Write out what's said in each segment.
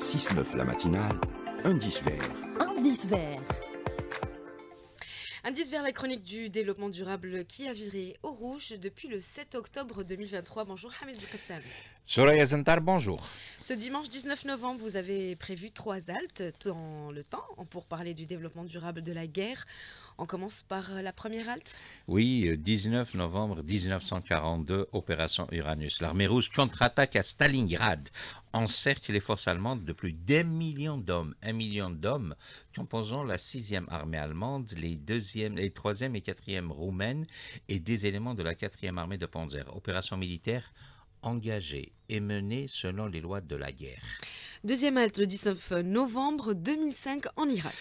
6-9 la matinale, indice vert. Indice vert. Indice vert, la chronique du développement durable qui a viré au rouge depuis le 7 octobre 2023. Bonjour Hamid Boukassam. Soraya Zentar, bonjour. Ce dimanche 19 novembre, vous avez prévu trois haltes dans le temps pour parler du développement durable de la guerre. On commence par la première halte Oui, 19 novembre 1942, opération Uranus. L'armée rouge contre-attaque à Stalingrad, encercle les forces allemandes de plus d'un million d'hommes. Un million d'hommes composant la 6e armée allemande, les les 3e et 4e roumaines et des éléments de la 4e armée de Panzer. Opération militaire engagés et menés selon les lois de la guerre. Deuxième acte le 19 novembre 2005 en Irak.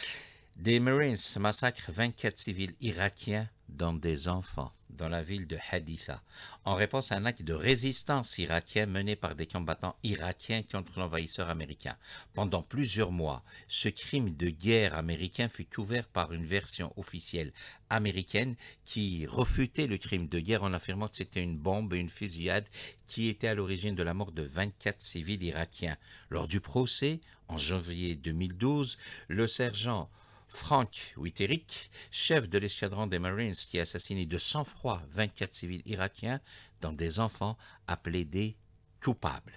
Des Marines massacrent 24 civils irakiens dans des enfants dans la ville de Haditha, en réponse à un acte de résistance irakien mené par des combattants irakiens contre l'envahisseur américain. Pendant plusieurs mois, ce crime de guerre américain fut couvert par une version officielle américaine qui refutait le crime de guerre en affirmant que c'était une bombe et une fusillade qui étaient à l'origine de la mort de 24 civils irakiens. Lors du procès, en janvier 2012, le sergent Frank Witterick, chef de l'escadron des Marines qui a assassiné de sang-froid 24 civils irakiens, dont des enfants, a plaidé coupable.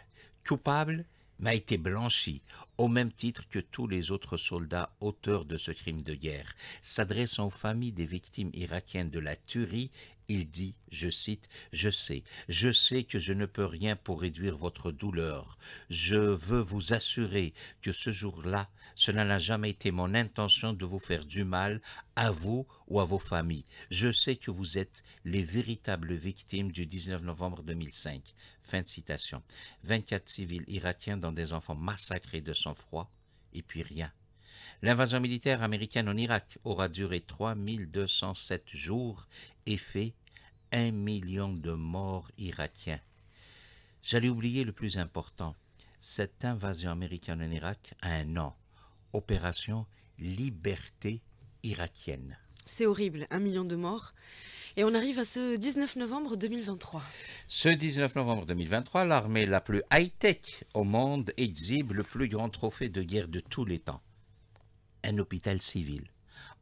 Coupable, m'a été blanchi au même titre que tous les autres soldats auteurs de ce crime de guerre. S'adressant aux familles des victimes irakiennes de la tuerie, il dit, je cite, Je sais, je sais que je ne peux rien pour réduire votre douleur. Je veux vous assurer que ce jour-là, cela n'a jamais été mon intention de vous faire du mal, à vous ou à vos familles. Je sais que vous êtes les véritables victimes du 19 novembre 2005. Fin de citation. 24 civils irakiens dont des enfants massacrés de froid et puis rien. L'invasion militaire américaine en Irak aura duré 3207 jours et fait un million de morts irakiens. J'allais oublier le plus important. Cette invasion américaine en Irak a un an. Opération Liberté irakienne. C'est horrible, un million de morts. Et on arrive à ce 19 novembre 2023. Ce 19 novembre 2023, l'armée la plus high-tech au monde exhibe le plus grand trophée de guerre de tous les temps. Un hôpital civil.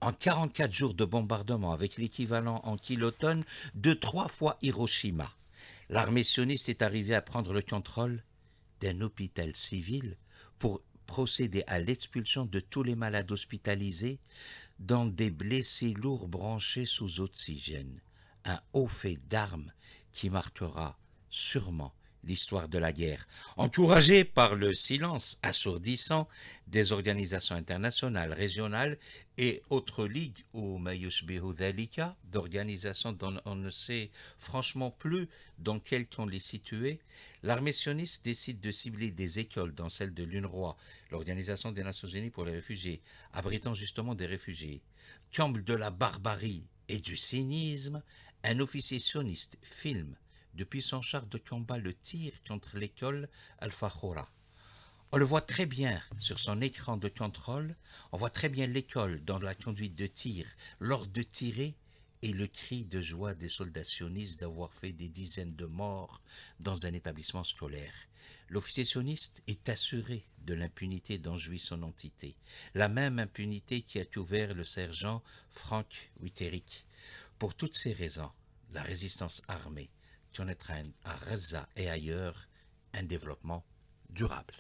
En 44 jours de bombardement, avec l'équivalent en kilotonnes de trois fois Hiroshima, l'armée sioniste est arrivée à prendre le contrôle d'un hôpital civil pour procéder à l'expulsion de tous les malades hospitalisés dans des blessés lourds branchés sous oxygène, un haut fait d'armes qui marquera sûrement l'histoire de la guerre, Entouragé par le silence assourdissant des organisations internationales, régionales et autre ligue, au Mayus Dhalika, d'organisation dont on ne sait franchement plus dans quel camp les situer, l'armée sioniste décide de cibler des écoles, dans celle de l'UNRWA, l'Organisation des Nations Unies pour les réfugiés, abritant justement des réfugiés. Comble de la barbarie et du cynisme, un officier sioniste filme depuis son char de combat le tir contre l'école al on le voit très bien sur son écran de contrôle, on voit très bien l'école dans la conduite de tir, l'ordre de tirer et le cri de joie des soldats sionistes d'avoir fait des dizaines de morts dans un établissement scolaire. L'officier sioniste est assuré de l'impunité dont jouit son entité, la même impunité qui a ouvert le sergent Frank Witterick. Pour toutes ces raisons, la résistance armée connaîtra à Reza et ailleurs un développement durable.